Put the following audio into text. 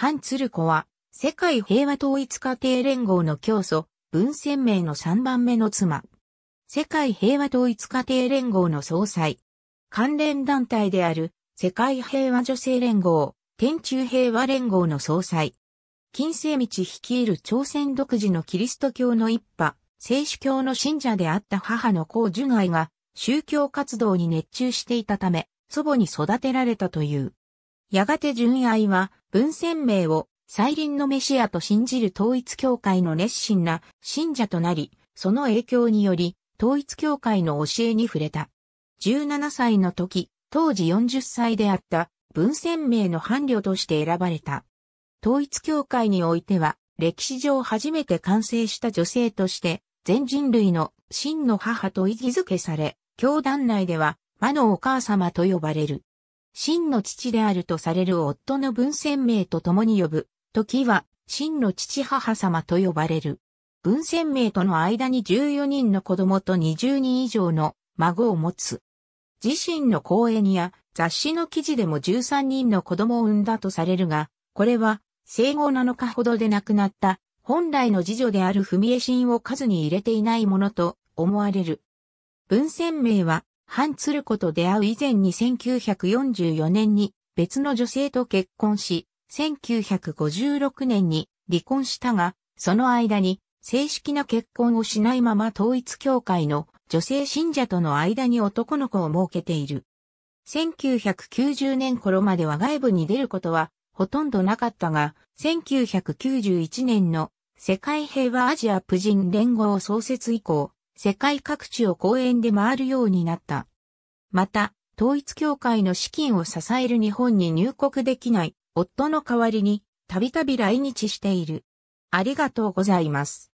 ハン・ツルコは、世界平和統一家庭連合の教祖、文鮮明の3番目の妻。世界平和統一家庭連合の総裁。関連団体である、世界平和女性連合、天中平和連合の総裁。金星道率いる朝鮮独自のキリスト教の一派、聖主教の信者であった母の高樹外が宗教活動に熱中していたため、祖母に育てられたという。やがて純愛は文鮮明を再臨のメシアと信じる統一教会の熱心な信者となり、その影響により統一教会の教えに触れた。17歳の時、当時40歳であった文鮮明の伴侶として選ばれた。統一教会においては歴史上初めて完成した女性として全人類の真の母と意義づけされ、教団内では魔のお母様と呼ばれる。真の父であるとされる夫の文鮮明と共に呼ぶ、時は、真の父母様と呼ばれる。文鮮明との間に14人の子供と20人以上の孫を持つ。自身の講演や雑誌の記事でも13人の子供を産んだとされるが、これは生後7日ほどで亡くなった本来の次女である文江真を数に入れていないものと思われる。文鮮明はハンツルコと出会う以前に1944年に別の女性と結婚し、1956年に離婚したが、その間に正式な結婚をしないまま統一協会の女性信者との間に男の子を設けている。1990年頃までは外部に出ることはほとんどなかったが、1991年の世界平和アジア婦人連合創設以降、世界各地を公演で回るようになった。また、統一協会の資金を支える日本に入国できない夫の代わりに、たびたび来日している。ありがとうございます。